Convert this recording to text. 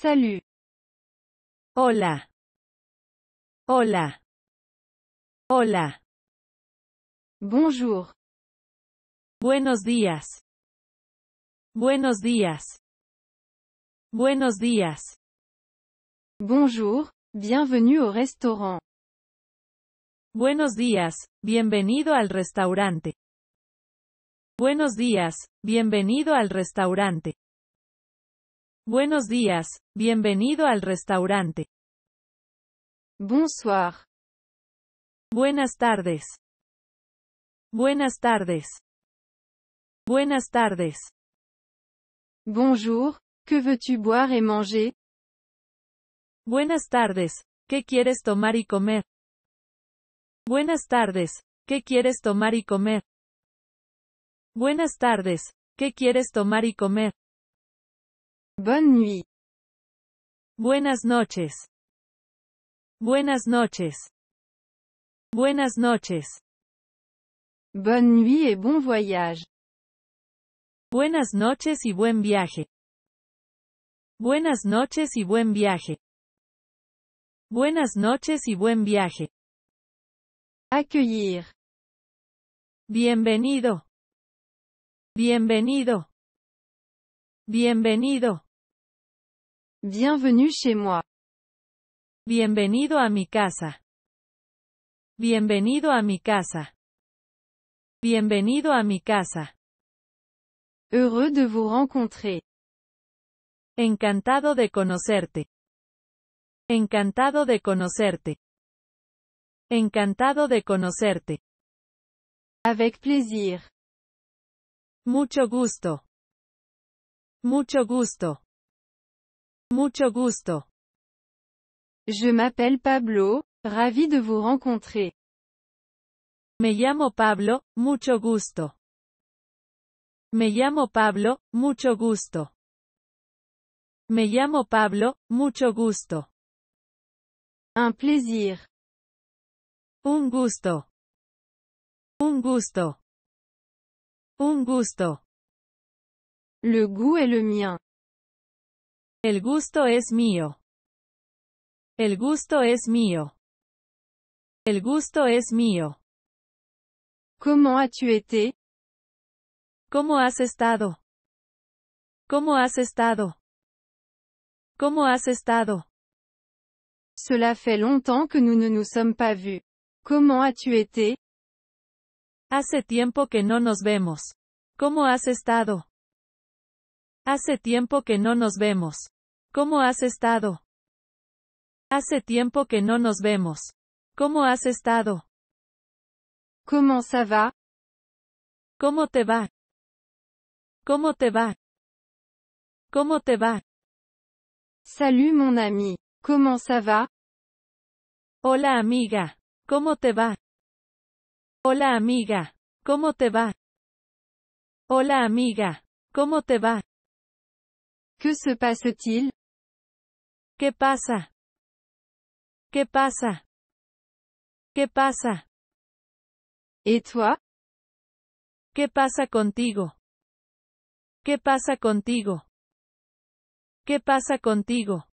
Salut. Hola. Hola. Hola. Bonjour. Buenos días. Buenos días. Buenos días. Bonjour, bienvenue au restaurant. Buenos días, bienvenido al restaurante. Buenos días, bienvenido al restaurante. Buenos días, bienvenido al restaurante. Bonsoir. Buenas tardes. Buenas tardes. Buenas tardes. Bonjour, que veux-tu boire et manger? Buenas tardes, ¿qué quieres tomar y comer? Buenas tardes, ¿qué quieres tomar y comer? Buenas tardes, ¿qué quieres tomar y comer? Bonne nuit. Buenas noches. Buenas noches. Buenas noches. Bonne nuit et bon voyage. Buenas noches y buen viaje. Buenas noches y buen viaje. Buenas noches y buen viaje. Accueillir. Bienvenido. Bienvenido. Bienvenido. Bienvenue chez moi. Bienvenido a mi casa. Bienvenido a mi casa. Bienvenido a mi casa. Heureux de vous rencontrer. Encantado de conocerte. Encantado de conocerte. Encantado de conocerte. Avec plaisir. Mucho gusto. Mucho gusto. Mucho gusto. Je m'appelle Pablo, ravi de vous rencontrer. Me llamo Pablo, mucho gusto. Me llamo Pablo, mucho gusto. Me llamo Pablo, mucho gusto. Un plaisir. Un gusto. Un gusto. Un gusto. Le goût est le mien. El gusto es mío. El gusto es mío. El gusto es mío. ¿Cómo as été? ¿Cómo has estado? ¿Cómo has estado? ¿Cómo has estado? Cela fait longtemps que nous ne nous sommes pas vus. Comment as été? Hace tiempo que no nos vemos. ¿Cómo has estado? Hace tiempo que no nos vemos. ¿Cómo has estado? Hace tiempo que no nos vemos. ¿Cómo has estado? ¿Cómo ça va? ¿Cómo te va? ¿Cómo te va? ¿Cómo te va? Salud. mon ami. ¿Cómo ça va? Hola amiga. ¿Cómo te va? Hola amiga. ¿Cómo te va? Hola amiga. ¿Cómo te va? Que se passe-t-il? ¿Qué pasa? ¿Qué pasa? ¿Qué pasa? ¿Y tú? ¿Qué pasa contigo? ¿Qué pasa contigo? ¿Qué pasa contigo?